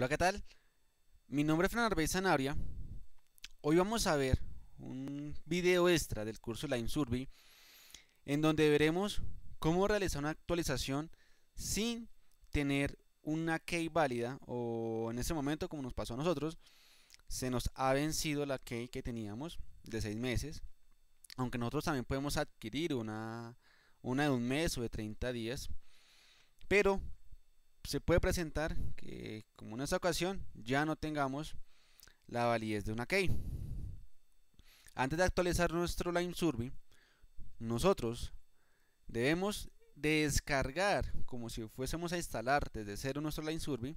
Hola, ¿qué tal? Mi nombre es Fran Arbey Hoy vamos a ver un video extra del curso Lime Survey en donde veremos cómo realizar una actualización sin tener una key válida o en ese momento como nos pasó a nosotros se nos ha vencido la key que teníamos de seis meses aunque nosotros también podemos adquirir una una de un mes o de 30 días pero se puede presentar que, como en esta ocasión, ya no tengamos la validez de una key. Antes de actualizar nuestro line Survey, nosotros debemos descargar, como si fuésemos a instalar desde cero nuestro line Survey,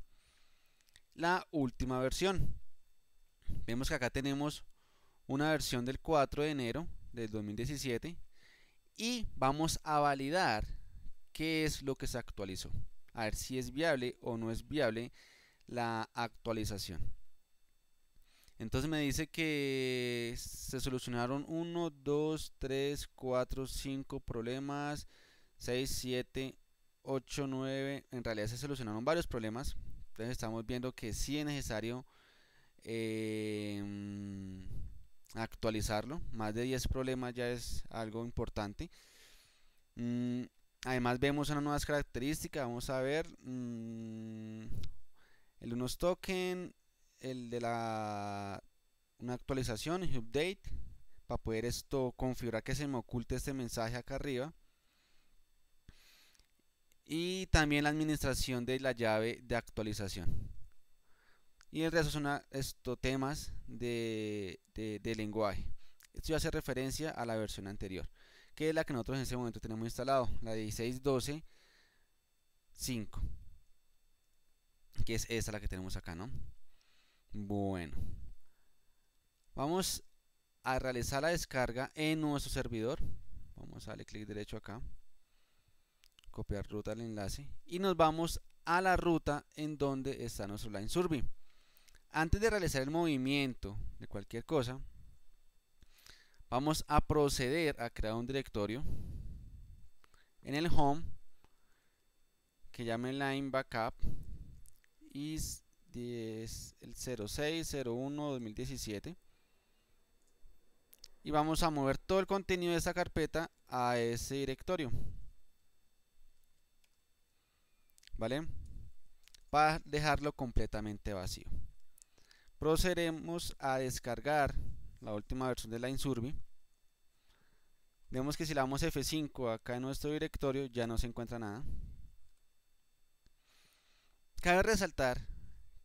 la última versión. Vemos que acá tenemos una versión del 4 de enero del 2017 y vamos a validar qué es lo que se actualizó a ver si es viable o no es viable la actualización. Entonces me dice que se solucionaron 1, 2, 3, 4, 5 problemas, 6, 7, 8, 9. En realidad se solucionaron varios problemas. Entonces estamos viendo que sí es necesario em, actualizarlo. Más de 10 problemas ya es algo importante. Mm, Además vemos unas nuevas características. Vamos a ver mm, el unos token, el de la una actualización, update, para poder esto configurar que se me oculte este mensaje acá arriba. Y también la administración de la llave de actualización. Y el resto son ah, estos temas de, de lenguaje. Esto ya hace referencia a la versión anterior que es la que nosotros en ese momento tenemos instalado, la 16125, que es esta la que tenemos acá, ¿no? Bueno, vamos a realizar la descarga en nuestro servidor. Vamos a darle clic derecho acá, copiar ruta al enlace y nos vamos a la ruta en donde está nuestro line survey. Antes de realizar el movimiento de cualquier cosa, vamos a proceder a crear un directorio en el home que llame line backup is el 0601 2017 y vamos a mover todo el contenido de esa carpeta a ese directorio vale para dejarlo completamente vacío procederemos a descargar la última versión de la Insurbi. Vemos que si le damos F5 acá en nuestro directorio ya no se encuentra nada. Cabe resaltar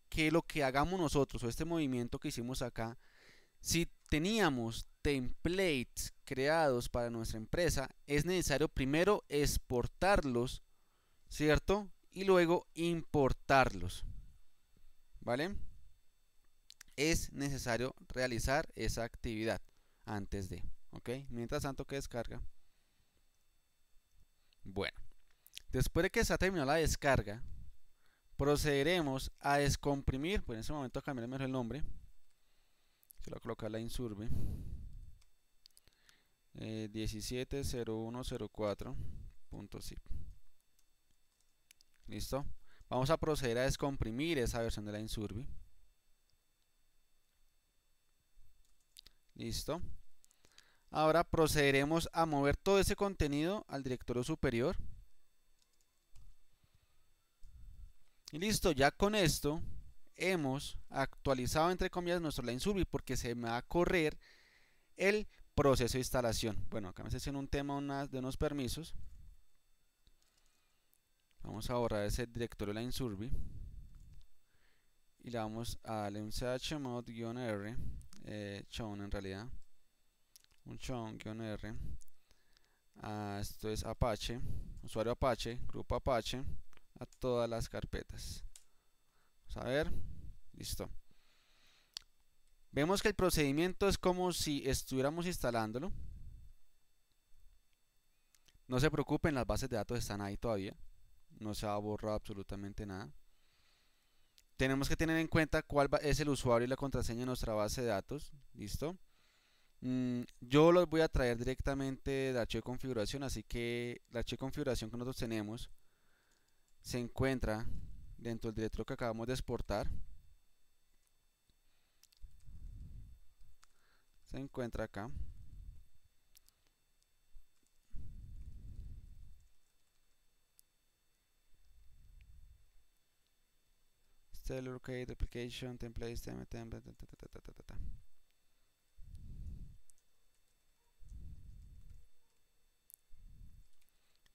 que lo que hagamos nosotros o este movimiento que hicimos acá, si teníamos templates creados para nuestra empresa, es necesario primero exportarlos, ¿cierto? Y luego importarlos. ¿Vale? es necesario realizar esa actividad antes de. ¿Ok? Mientras tanto que descarga. Bueno. Después de que se ha terminado la descarga, procederemos a descomprimir. Por pues en ese momento cambiaremos el nombre. Se lo voy a colocar la insurbe. Eh, 170104.zip. Listo. Vamos a proceder a descomprimir esa versión de la insurbe. Listo. Ahora procederemos a mover todo ese contenido al directorio superior. Y listo, ya con esto hemos actualizado entre comillas nuestro line survey porque se me va a correr el proceso de instalación. Bueno, acá me haciendo un tema de unos permisos. Vamos a borrar ese directorio line survey y le vamos a darle un chmod-r eh, chown en realidad un chown-r ah, esto es apache usuario apache grupo apache a todas las carpetas vamos a ver listo vemos que el procedimiento es como si estuviéramos instalándolo no se preocupen las bases de datos están ahí todavía no se ha borrado absolutamente nada tenemos que tener en cuenta cuál es el usuario y la contraseña de nuestra base de datos. ¿Listo? Mm, yo los voy a traer directamente de archivo de configuración, así que la archivo configuración que nosotros tenemos se encuentra dentro del directorio que acabamos de exportar. Se encuentra acá. template,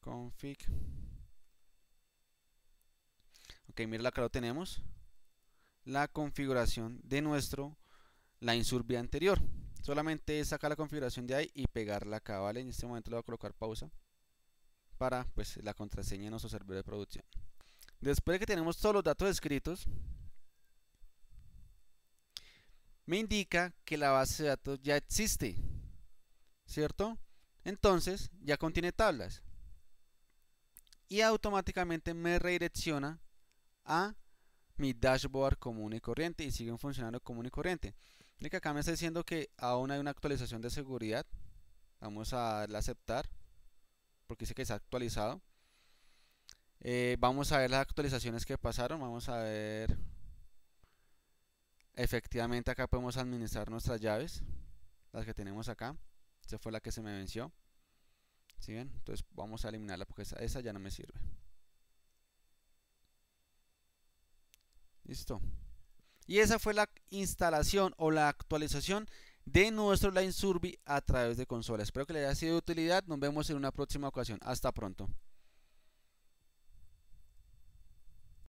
config ok mira acá lo tenemos la configuración de nuestro la insurbia anterior solamente es sacar la configuración de ahí y pegarla acá vale en este momento le voy a colocar pausa para pues la contraseña de nuestro servidor de producción Después de que tenemos todos los datos escritos, me indica que la base de datos ya existe, ¿cierto? Entonces ya contiene tablas y automáticamente me redirecciona a mi dashboard común y corriente y sigue funcionando común y corriente. que acá me está diciendo que aún hay una actualización de seguridad. Vamos a darle a aceptar porque dice que está actualizado. Eh, vamos a ver las actualizaciones que pasaron. Vamos a ver. Efectivamente, acá podemos administrar nuestras llaves. Las que tenemos acá. Esa fue la que se me venció. ¿Sí ven? Entonces vamos a eliminarla porque esa, ya no me sirve. Listo. Y esa fue la instalación o la actualización de nuestro Line Survey a través de consola. Espero que les haya sido de utilidad. Nos vemos en una próxima ocasión. Hasta pronto.